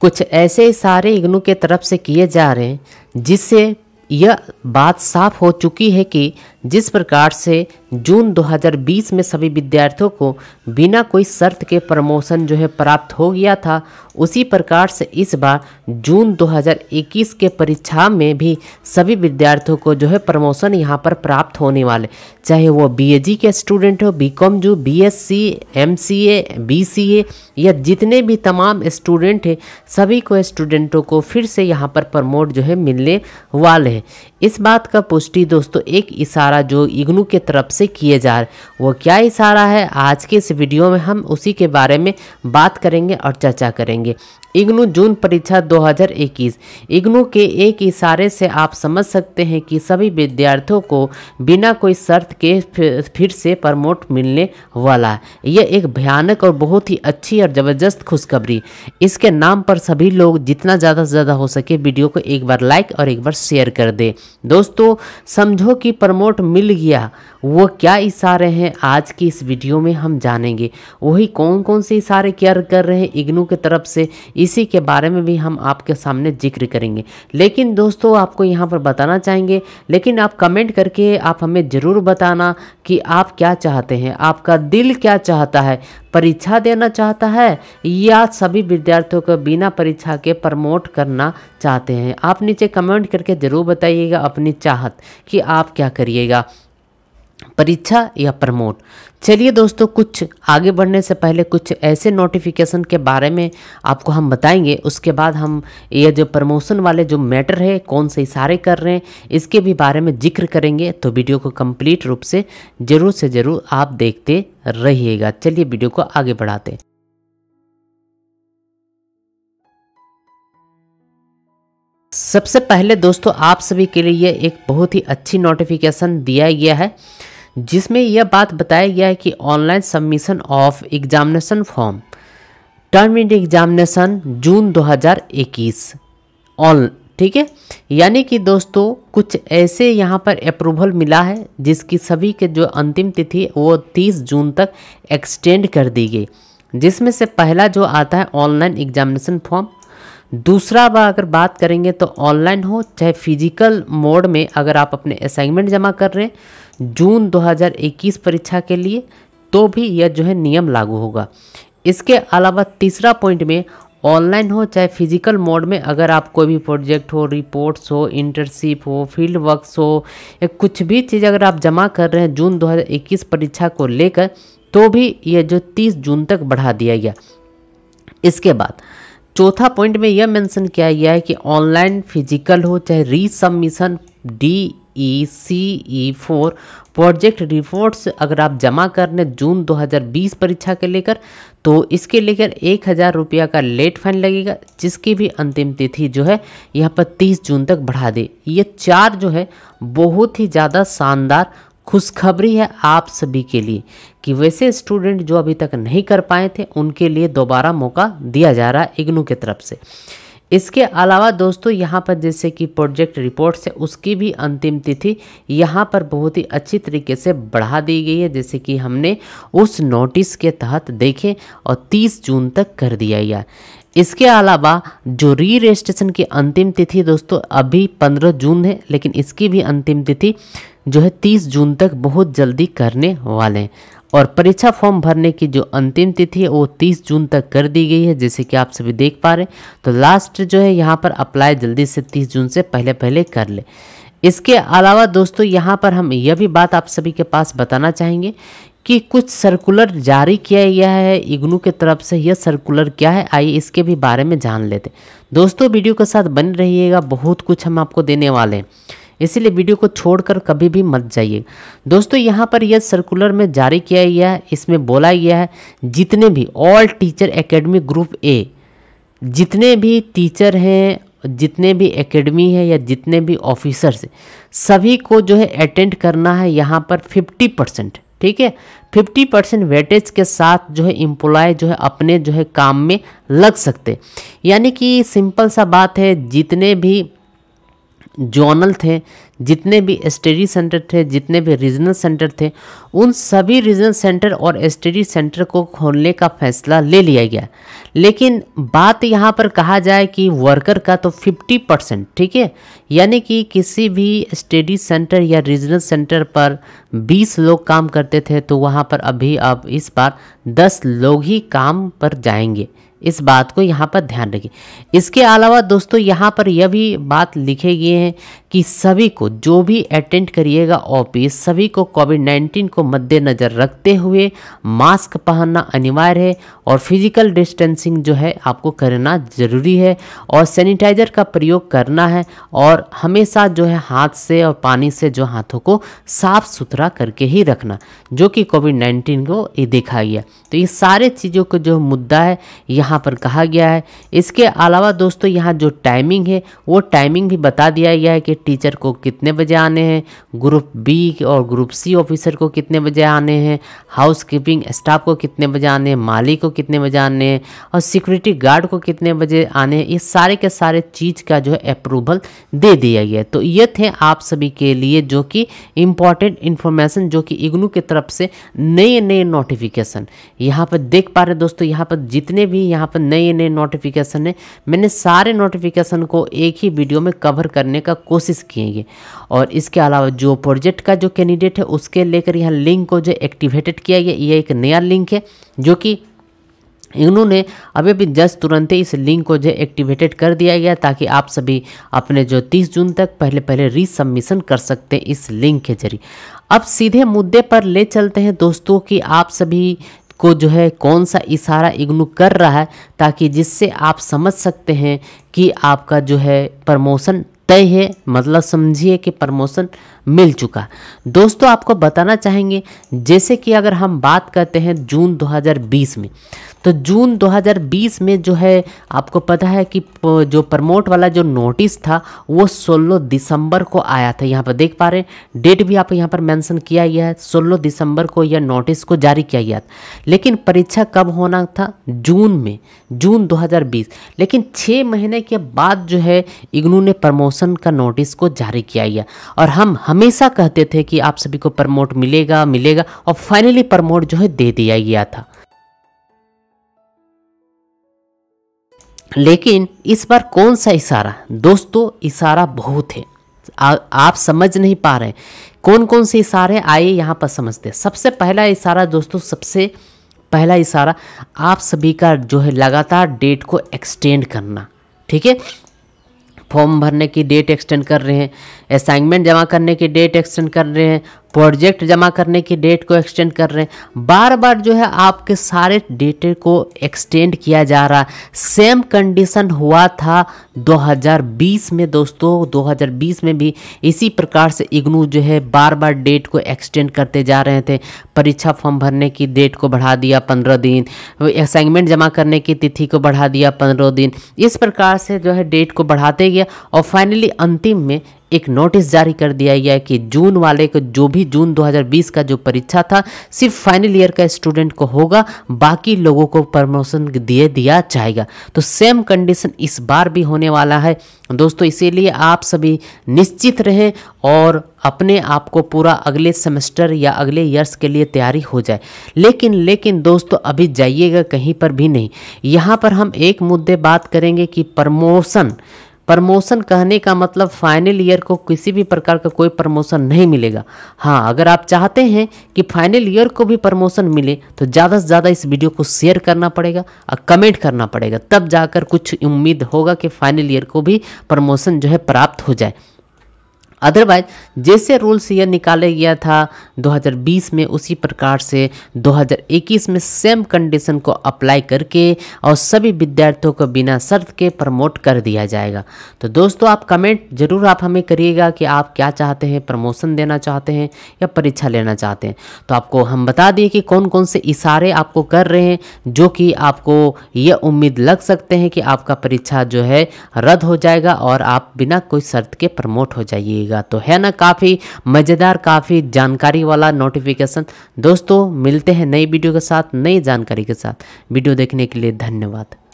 कुछ ऐसे इशारे इग्नू के तरफ से किए जा रहे हैं जिससे यह बात साफ हो चुकी है कि जिस प्रकार से जून 2020 में सभी विद्यार्थियों को बिना कोई शर्त के प्रमोशन जो है प्राप्त हो गया था उसी प्रकार से इस बार जून 2021 के परीक्षा में भी सभी विद्यार्थियों को जो है प्रमोशन यहां पर प्राप्त होने वाले चाहे वो बीएजी के स्टूडेंट हो बीकॉम जो बीएससी एमसीए बीसीए या जितने भी तमाम स्टूडेंट हैं सभी को स्टूडेंटों को फिर से यहाँ पर प्रमोट जो है मिलने वाले हैं इस बात का पुष्टि दोस्तों एक इशारा जो इग्नू के तरफ से किए जा रहे वो क्या इशारा है आज के इस वीडियो में हम उसी के बारे में बात करेंगे और चर्चा करेंगे इग्नू जून परीक्षा 2021 इग्नू के एक इशारे से आप समझ सकते हैं कि सभी विद्यार्थियों को बिना कोई शर्त के फिर से प्रमोट मिलने वाला यह एक भयानक और बहुत ही अच्छी और ज़बरदस्त खुशखबरी इसके नाम पर सभी लोग जितना ज़्यादा से ज़्यादा हो सके वीडियो को एक बार लाइक और एक बार शेयर कर दे दोस्तों समझो कि प्रमोट मिल गया वो क्या इशारे हैं आज की इस वीडियो में हम जानेंगे वही कौन कौन से इशारे क्या कर रहे हैं इग्नू की तरफ से इसी के बारे में भी हम आपके सामने जिक्र करेंगे लेकिन दोस्तों आपको यहाँ पर बताना चाहेंगे लेकिन आप कमेंट करके आप हमें ज़रूर बताना कि आप क्या चाहते हैं आपका दिल क्या चाहता है परीक्षा देना चाहता है या सभी विद्यार्थियों को बिना परीक्षा के प्रमोट करना चाहते हैं आप नीचे कमेंट करके ज़रूर बताइएगा अपनी चाहत कि आप क्या करिएगा परीक्षा या प्रमोट चलिए दोस्तों कुछ आगे बढ़ने से पहले कुछ ऐसे नोटिफिकेशन के बारे में आपको हम बताएंगे उसके बाद हम ये जो प्रमोशन वाले जो मैटर है कौन से इशारे कर रहे हैं इसके भी बारे में जिक्र करेंगे तो वीडियो को कंप्लीट रूप से ज़रूर से ज़रूर आप देखते रहिएगा चलिए वीडियो को आगे बढ़ाते सबसे पहले दोस्तों आप सभी के लिए एक बहुत ही अच्छी नोटिफिकेशन दिया गया है जिसमें यह बात बताया गया है कि online submission of examination form term end examination June 2021 on ठीक है यानी कि दोस्तों कुछ ऐसे यहाँ पर अप्रूवल मिला है जिसकी सभी के जो अंतिम तिथि वो 30 जून तक एक्सटेंड कर दी गई जिसमें से पहला जो आता है ऑनलाइन एग्जामिनेशन फॉर्म दूसरा अगर बात करेंगे तो ऑनलाइन हो चाहे फिजिकल मोड में अगर आप अपने असाइनमेंट जमा कर रहे हैं जून 2021 परीक्षा के लिए तो भी यह जो है नियम लागू होगा इसके अलावा तीसरा पॉइंट में ऑनलाइन हो चाहे फिजिकल मोड में अगर आप कोई भी प्रोजेक्ट हो रिपोर्ट्स हो इंटर्नशिप हो फील्ड वर्क्स हो या कुछ भी चीज़ अगर आप जमा कर रहे हैं जून 2021 परीक्षा को लेकर तो भी यह जो 30 जून तक बढ़ा दिया गया इसके बाद चौथा पॉइंट में यह मेंशन किया गया है कि ऑनलाइन फिजिकल हो चाहे resubmission D E C E four project reports अगर आप जमा कर रहे जून 2020 परीक्षा के लेकर तो इसके लेकर एक हज़ार रुपया का लेट फाइन लगेगा जिसकी भी अंतिम तिथि जो है यहाँ पर 30 जून तक बढ़ा दे ये चार जो है बहुत ही ज़्यादा शानदार खुशखबरी है आप सभी के लिए कि वैसे स्टूडेंट जो अभी तक नहीं कर पाए थे उनके लिए दोबारा मौका दिया जा रहा है इग्नू की तरफ से इसके अलावा दोस्तों यहाँ पर जैसे कि प्रोजेक्ट रिपोर्ट है उसकी भी अंतिम तिथि यहाँ पर बहुत ही अच्छी तरीके से बढ़ा दी गई है जैसे कि हमने उस नोटिस के तहत देखे और 30 जून तक कर दिया गया इसके अलावा जो री रजिस्ट्रेशन की अंतिम तिथि दोस्तों अभी 15 जून है लेकिन इसकी भी अंतिम तिथि जो है 30 जून तक बहुत जल्दी करने वाले हैं और परीक्षा फॉर्म भरने की जो अंतिम तिथि है वो 30 जून तक कर दी गई है जैसे कि आप सभी देख पा रहे हैं तो लास्ट जो है यहाँ पर अप्लाई जल्दी से 30 जून से पहले पहले कर ले इसके अलावा दोस्तों यहाँ पर हम यह भी बात आप सभी के पास बताना चाहेंगे कि कुछ सर्कुलर जारी किया गया है इग्नू के तरफ से यह सर्कुलर क्या है आइए इसके भी बारे में जान लेते दोस्तों वीडियो के साथ बन रहिएगा बहुत कुछ हम आपको देने वाले हैं इसीलिए वीडियो को छोड़कर कभी भी मत जाइए दोस्तों यहाँ पर यह सर्कुलर में जारी किया गया है इसमें बोला गया है जितने भी all teacher academy group A जितने भी टीचर हैं जितने भी एकेडमी है या जितने भी ऑफिसर्स सभी को जो है अटेंड करना है यहाँ पर फिफ्टी परसेंट ठीक है फिफ्टी परसेंट वेटेज के साथ जो है एम्प्लॉय जो है अपने जो है काम में लग सकते यानी कि सिंपल सा बात है जितने भी जोनल थे जितने भी स्टडी सेंटर थे जितने भी रीजनल सेंटर थे उन सभी रीजनल सेंटर और स्टडी सेंटर को खोलने का फैसला ले लिया गया लेकिन बात यहाँ पर कहा जाए कि वर्कर का तो 50 परसेंट ठीक है यानी कि किसी भी स्टडी सेंटर या रीजनल सेंटर पर 20 लोग काम करते थे तो वहाँ पर अभी अब इस बार 10 लोग ही काम पर जाएंगे इस बात को यहाँ पर ध्यान रखिए इसके अलावा दोस्तों यहाँ पर यह भी बात लिखे गए हैं कि सभी को जो भी अटेंड करिएगा ऑफिस सभी को कोविड 19 को मद्देनज़र रखते हुए मास्क पहनना अनिवार्य है और फिजिकल डिस्टेंसिंग जो है आपको करना ज़रूरी है और सैनिटाइज़र का प्रयोग करना है और हमेशा जो है हाथ से और पानी से जो हाथों को साफ़ सुथरा करके ही रखना जो कि कोविड नाइन्टीन को ये देखा गया तो ये सारे चीज़ों का जो मुद्दा है यहाँ पर कहा गया है इसके अलावा दोस्तों यहाँ जो टाइमिंग है वो टाइमिंग भी बता दिया गया है कि टीचर को कितने बजे आने हैं ग्रुप बी और ग्रुप सी ऑफिसर को कितने बजे आने हैं हाउस कीपिंग स्टाफ को कितने बजे आने हैं माली को कितने बजे आने हैं और सिक्योरिटी गार्ड को कितने बजे आने हैं ये सारे के सारे चीज़ का जो है अप्रूवल दे दिया गया तो ये थे आप सभी के लिए जो कि इम्पॉर्टेंट इन्फॉर्मेशन जो कि इग्नू की तरफ से नए नए नोटिफिकेशन यहाँ पर देख पा रहे दोस्तों यहाँ पर जितने भी यहाँ पर नए नए नोटिफिकेशन है मैंने सारे नोटिफिकेशन को एक ही वीडियो में कवर करने का कोशिश कोशिश किएंगे और इसके अलावा जो प्रोजेक्ट का जो कैंडिडेट है उसके लेकर यहाँ लिंक को जो एक्टिवेटेड किया गया ये एक नया लिंक है जो कि इन्होंने अभी भी जस्ट तुरंत ही इस लिंक को जो एक्टिवेटेड कर दिया गया ताकि आप सभी अपने जो 30 जून तक पहले पहले रिसबमिशन कर सकते हैं इस लिंक के जरिए अब सीधे मुद्दे पर ले चलते हैं दोस्तों कि आप सभी को जो है कौन सा इशारा इग्नू कर रहा है ताकि जिससे आप समझ सकते हैं कि आपका जो है प्रमोशन तय है मतलब समझिए कि प्रमोशन मिल चुका दोस्तों आपको बताना चाहेंगे जैसे कि अगर हम बात करते हैं जून 2020 में तो जून 2020 में जो है आपको पता है कि जो प्रमोट वाला जो नोटिस था वो 16 दिसंबर को आया था यहाँ पर देख पा रहे हैं डेट भी आप यहाँ पर मेंशन किया गया है 16 दिसंबर को यह नोटिस को जारी किया गया था लेकिन परीक्षा कब होना था जून में जून 2020 लेकिन छः महीने के बाद जो है इग्नू ने प्रमोशन प्रमोशन का नोटिस को जारी किया गया और हम हमेशा कहते थे कि आप सभी को प्रमोट मिलेगा मिलेगा और फाइनली प्रमोट जो है दे दिया गया था लेकिन इस बार कौन सा इशारा दोस्तों इशारा बहुत है आ, आप समझ नहीं पा रहे कौन कौन से इशारे आए यहाँ पर समझते हैं सबसे पहला इशारा दोस्तों सबसे पहला इशारा आप सभी का जो है लगातार डेट को एक्सटेंड करना ठीक है फॉर्म भरने की डेट एक्सटेंड कर रहे हैं असाइनमेंट जमा करने की डेट एक्सटेंड कर रहे हैं प्रोजेक्ट जमा करने की डेट को एक्सटेंड कर रहे हैं बार बार जो है आपके सारे डेटे को एक्सटेंड किया जा रहा सेम कंडीशन हुआ था 2020 में दोस्तों 2020 में भी इसी प्रकार से इग्नू जो है बार बार डेट को एक्सटेंड करते जा रहे थे परीक्षा फॉर्म भरने की डेट को बढ़ा दिया पंद्रह दिन असाइनमेंट जमा करने की तिथि को बढ़ा दिया पंद्रह दिन इस प्रकार से जो है डेट को बढ़ाते गया और फाइनली अंतिम में एक नोटिस जारी कर दिया गया है कि जून वाले को जो भी जून 2020 का जो परीक्षा था सिर्फ फाइनल ईयर का स्टूडेंट को होगा बाकी लोगों को प्रमोशन दिए दिया जाएगा तो सेम कंडीशन इस बार भी होने वाला है दोस्तों इसीलिए आप सभी निश्चित रहें और अपने आप को पूरा अगले सेमेस्टर या अगले ईयर्स के लिए तैयारी हो जाए लेकिन लेकिन दोस्तों अभी जाइएगा कहीं पर भी नहीं यहाँ पर हम एक मुद्दे बात करेंगे कि प्रमोशन प्रमोशन कहने का मतलब फाइनल ईयर को किसी भी प्रकार का कोई प्रमोशन नहीं मिलेगा हाँ अगर आप चाहते हैं कि फाइनल ईयर को भी प्रमोशन मिले तो ज़्यादा से ज़्यादा इस वीडियो को शेयर करना पड़ेगा और कमेंट करना पड़ेगा तब जाकर कुछ उम्मीद होगा कि फाइनल ईयर को भी प्रमोशन जो है प्राप्त हो जाए अदरवाइज जैसे रूल्स यह निकाले गया था 2020 में उसी प्रकार से 2021 में सेम कंडीशन को अप्लाई करके और सभी विद्यार्थियों को बिना शर्त के प्रमोट कर दिया जाएगा तो दोस्तों आप कमेंट ज़रूर आप हमें करिएगा कि आप क्या चाहते हैं प्रमोशन देना चाहते हैं या परीक्षा लेना चाहते हैं तो आपको हम बता दिए कि कौन कौन से इशारे आपको कर रहे हैं जो कि आपको यह उम्मीद लग सकते हैं कि आपका परीक्षा जो है रद्द हो जाएगा और आप बिना कोई शर्त के प्रमोट हो जाइएगा मिलेगा तो है ना काफ़ी मज़ेदार काफ़ी जानकारी वाला नोटिफिकेशन दोस्तों मिलते हैं नई वीडियो के साथ नई जानकारी के साथ वीडियो देखने के लिए धन्यवाद